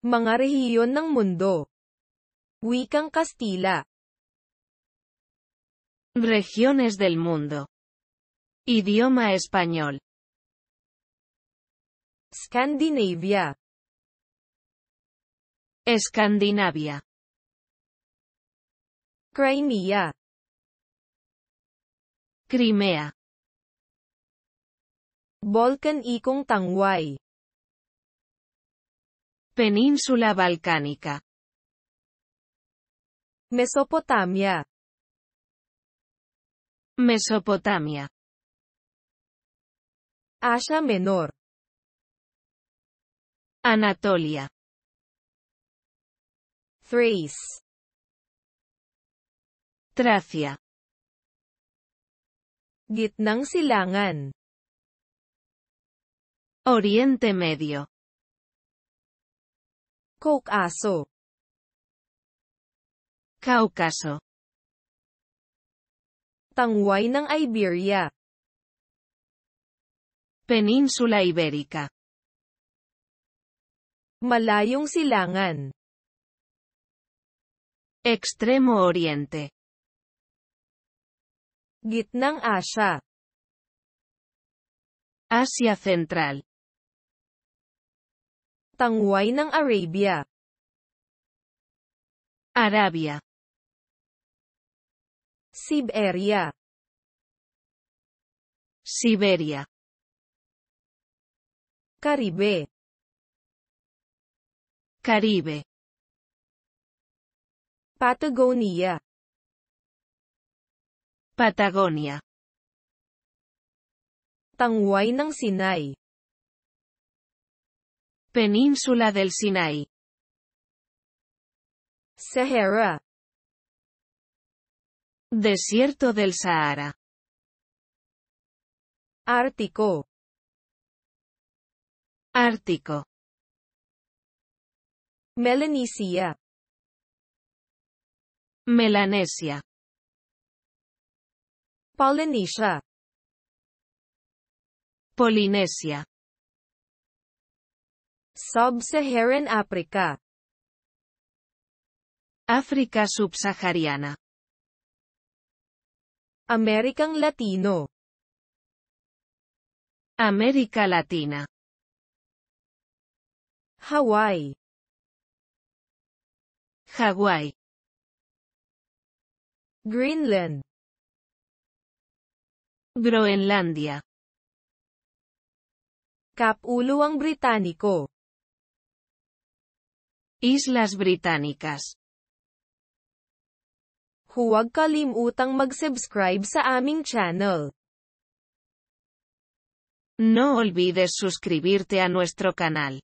Mga rehiyon ng mundo. Wikang Kastila. Regiones del mundo. Idioma español. Scandinavia. Escandinavia. Crimea. Crimea. Balkan Ikong Tangway. Península Balcánica. Mesopotamia. Mesopotamia. Asia Menor. Anatolia. Thrace. Tracia. Gitnang Silangan. Oriente Medio. Cáucaso. Cáucaso. Tangway ng Iberia. Península Ibérica. Malayong silangan. Extremo Oriente. Gitnang Asya. Asia Central. Tangway ng Arabia Arabia Siberia Siberia Caribe Caribe Patagonia Patagonia Tangway ng Sinai Península del Sinai. Sahara. Desierto del Sahara. Ártico. Ártico. Melanesia. Melanesia. Polinesia. Polinesia. Sub-Saharan Africa Africa subsahariana Amerikang Latino Amerika Latina Hawaii. Hawaii. Greenland Groenlandia Kapuluang Britaniko Islas Británicas. No olvides suscribirte a nuestro canal.